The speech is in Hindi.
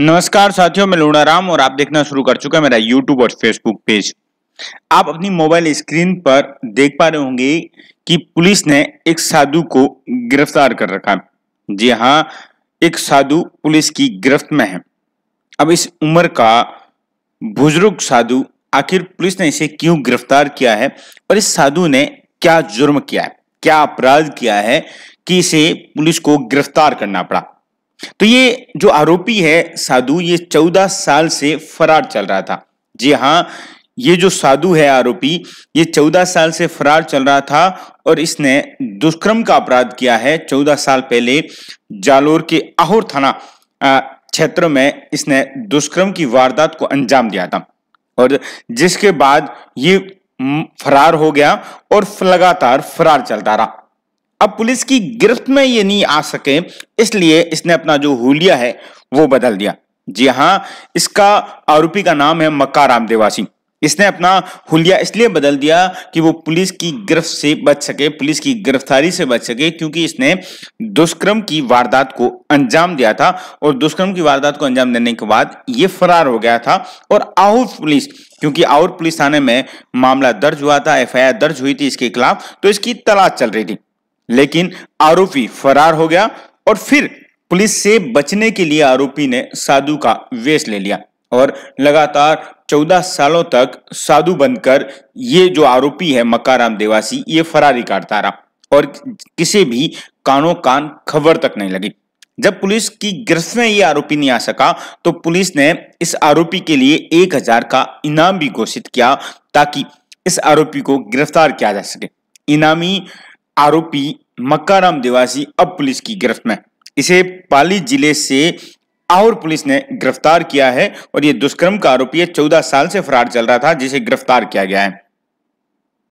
नमस्कार साथियों मैं लूणा राम और आप देखना शुरू कर चुका मेरा यूट्यूब और फेसबुक पेज आप अपनी मोबाइल स्क्रीन पर देख पा रहे होंगे कि पुलिस ने एक साधु को गिरफ्तार कर रखा है जी हाँ एक साधु पुलिस की गिरफ्त में है अब इस उम्र का बुजुर्ग साधु आखिर पुलिस ने इसे क्यों गिरफ्तार किया है और इस साधु ने क्या जुर्म किया है क्या अपराध किया है कि इसे पुलिस को गिरफ्तार करना पड़ा तो ये जो आरोपी है साधु ये चौदह साल से फरार चल रहा था जी हाँ ये जो साधु है आरोपी ये चौदह साल से फरार चल रहा था और इसने दुष्कर्म का अपराध किया है चौदह साल पहले जालोर के आहोर थाना क्षेत्र में इसने दुष्कर्म की वारदात को अंजाम दिया था और जिसके बाद ये फरार हो गया और लगातार फरार चलता रहा अब पुलिस की गिरफ्त में ये नहीं आ सके इसलिए इसने अपना जो हुलिया है वो बदल दिया जी हाँ इसका आरोपी का नाम है मक्का राम देवासी इसने अपना हुलिया इसलिए बदल दिया कि वो पुलिस की गिरफ्त से बच सके पुलिस की गिरफ्तारी से बच सके क्योंकि इसने दुष्कर्म की वारदात को अंजाम दिया था और दुष्कर्म की वारदात को अंजाम देने के बाद ये फरार हो गया था और आउट पुलिस क्योंकि आउट पुलिस थाने में मामला दर्ज हुआ था एफआईआर दर्ज हुई थी इसके खिलाफ तो इसकी तलाश चल रही थी लेकिन आरोपी फरार हो गया और फिर पुलिस से बचने के लिए आरोपी ने साधु का वेश ले लिया और लगातार 14 सालों तक साधु बनकर ये जो आरोपी है मकाराम देवासी ये फरारी काटता रहा और किसी भी कानों कान खबर तक नहीं लगी जब पुलिस की गिरफ्त में ये आरोपी नहीं आ सका तो पुलिस ने इस आरोपी के लिए एक हजार का इनाम भी घोषित किया ताकि इस आरोपी को गिरफ्तार किया जा सके इनामी आरोपी मक्काराम देवासी अब पुलिस की गिरफ्त में इसे पाली जिले से आहुर पुलिस ने गिरफ्तार किया है और ये दुष्कर्म का आरोपी है चौदह साल से फरार चल रहा था जिसे गिरफ्तार किया गया है